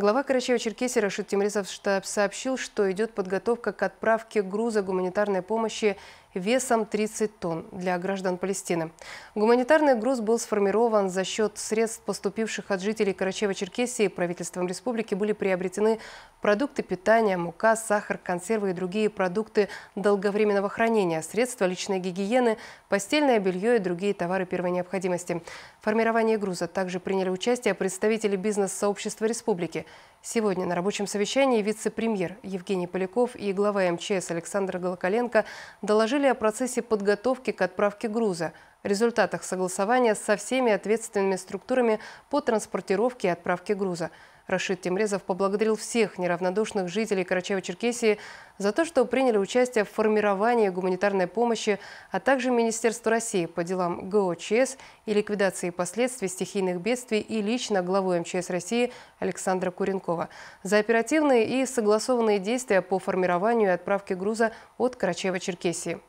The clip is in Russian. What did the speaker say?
Глава Карачаева-Черкесии Рашид Тимрисов сообщил, что идет подготовка к отправке груза гуманитарной помощи весом 30 тонн для граждан Палестины. Гуманитарный груз был сформирован за счет средств, поступивших от жителей Карачева-Черкесии. Правительством республики были приобретены продукты питания, мука, сахар, консервы и другие продукты долговременного хранения, средства личной гигиены, постельное белье и другие товары первой необходимости. В формировании груза также приняли участие представители бизнес-сообщества республики. Сегодня на рабочем совещании вице-премьер Евгений Поляков и глава МЧС Александр Голоколенко доложили о процессе подготовки к отправке груза – результатах согласования со всеми ответственными структурами по транспортировке и отправке груза. Рашид Темрезов поблагодарил всех неравнодушных жителей Карачаево-Черкесии за то, что приняли участие в формировании гуманитарной помощи, а также Министерство России по делам ГОЧС и ликвидации последствий стихийных бедствий и лично главу МЧС России Александра Куренкова за оперативные и согласованные действия по формированию и отправке груза от Карачаева-Черкесии.